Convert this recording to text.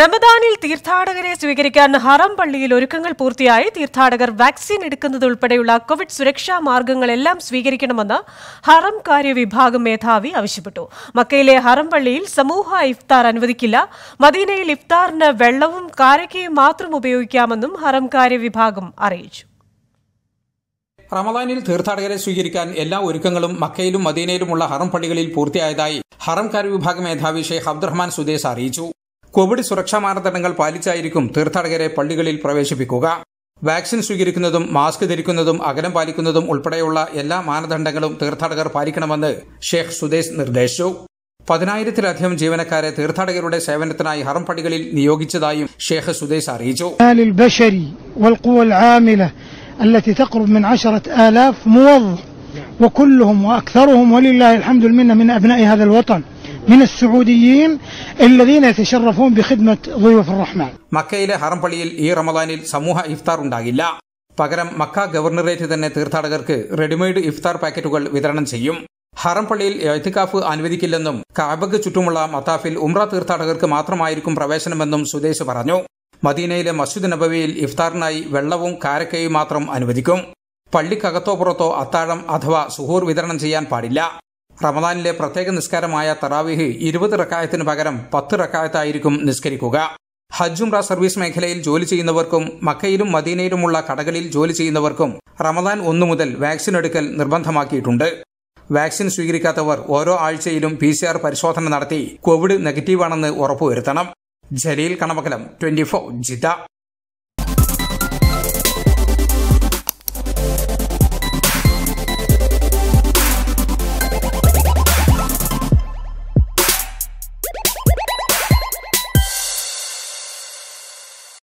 റമദാനിൽ തീർത്ഥാടകരെ സ്വീകരിക്കാൻ ഹറം പള്ളിയിൽ ഒരുക്കങ്ങൾ പൂർത്തിയായി തീർത്ഥാടകർ വാക്സിൻ എടുക്കുന്നത് ഉൾപ്പെടെയുള്ള കോവിഡ് സുരക്ഷാ മാർഗങ്ങളെല്ലാം സ്വീകരിക്കണമെന്ന് ഹറം കാര്യവിഭാഗം മേധാവി ആവശ്യപ്പെട്ടു മക്കയിലെ ഹറം പള്ളിയിൽ സമൂഹ ഇഫ്താർ അനുവദിക്കില്ല മദീനയിൽ ഇഫ്താറിന് വെള്ളവും കാരക്കയും മാത്രം ഉപയോഗിക്കാമെന്നും ഹറം കാര്യവിഭാഗം അറിയിച്ചു റമദാനിൽ തീർത്ഥാടകരെ സ്വീകരിക്കാൻ എല്ലാ ഒരുക്കങ്ങളും മക്കയിലും മദീനയിലുമുള്ള ഹറം പള്ളികളിൽ പൂർത്തിയായതായി ഹറം കാര്യവിഭാഗം മേധാവി ഷെയ്ഖ് അബ്ദുറഹ്മാൻ സുദേശ് അറിയിച്ചു കോവിഡ് സുരക്ഷാ മാനദണ്ഡങ്ങൾ പാലിച്ചായിരിക്കും തീർത്ഥാടകരെ പള്ളികളിൽ പ്രവേശിപ്പിക്കുക വാക്സിൻ സ്വീകരിക്കുന്നതും മാസ്ക് ധരിക്കുന്നതും അകലം പാലിക്കുന്നതും ഉൾപ്പെടെയുള്ള എല്ലാ മാനദണ്ഡങ്ങളും തീർത്ഥാടകർ പാലിക്കണമെന്ന് ഷെയ്ഖ് സുദേശ് നിർദ്ദേശിച്ചു പതിനായിരത്തിലധികം ജീവനക്കാരെ തീർത്ഥാടകരുടെ സേവനത്തിനായി ഹറം പടികളിൽ നിയോഗിച്ചതായും ഷെയ്ഖ് സുദേശ് അറിയിച്ചു التي تقرب من عشرة آلاف موظف وكلهم وأكثرهم ولله الحمد المنة من أبناء هذا الوطن من السعوديين الذين يتشرفون بخدمة ضيوف الرحمن മക്കയിലെ ഹറം പള്ളിയിൽ ഈ റമദാനിൽ സമൂഹ ഇഫ്താർ ഉണ്ടാകില്ല പകരം മക്ക ഗവർണറേറ്റ് തന്നെ തീർത്ഥാടകർക്ക് റെഡിമെയ്ഡ് ഇഫ്താർ പാക്കറ്റുകൾ വിതരണം ചെയ്യും ഹറംപള്ളിയിൽ പള്ളിയിൽ അനുവദിക്കില്ലെന്നും കാബക്ക് ചുറ്റുമുള്ള മത്താഫിൽ ഉംറ തീർത്ഥാടകർക്ക് മാത്രമായിരിക്കും പ്രവേശനമെന്നും സുദേശ് പറഞ്ഞു മദീനയിലെ മസ്ജിദ് നബവിയിൽ ഇഫ്താറിനായി വെള്ളവും കാരക്കയും മാത്രം അനുവദിക്കും പള്ളിക്കകത്തോ പുറത്തോ അത്താഴം അഥവാ സുഹൂർ വിതരണം ചെയ്യാൻ പാടില്ല റമദാനിലെ പ്രത്യേക നിസ്കാരമായ തറാവിഹ് ഇരുപത് റക്കായത്തിന് പകരം പത്ത് റക്കായത്തായിരിക്കും നിസ്കരിക്കുക ഉംറ സർവീസ് മേഖലയിൽ ജോലി ചെയ്യുന്നവർക്കും മക്കയിലും മദീനയിലുമുള്ള കടകളിൽ ജോലി ചെയ്യുന്നവർക്കും റമദാൻ ഒന്നു മുതൽ വാക്സിൻ എടുക്കൽ നിർബന്ധമാക്കിയിട്ടുണ്ട് വാക്സിൻ സ്വീകരിക്കാത്തവർ ഓരോ ആഴ്ചയിലും പി സി ആർ പരിശോധന നടത്തി കോവിഡ് നെഗറ്റീവാണെന്ന് ഉറപ്പുവരുത്തണം ജലീൽ കണമകലം ട്വന്റി ഫോർ ജിത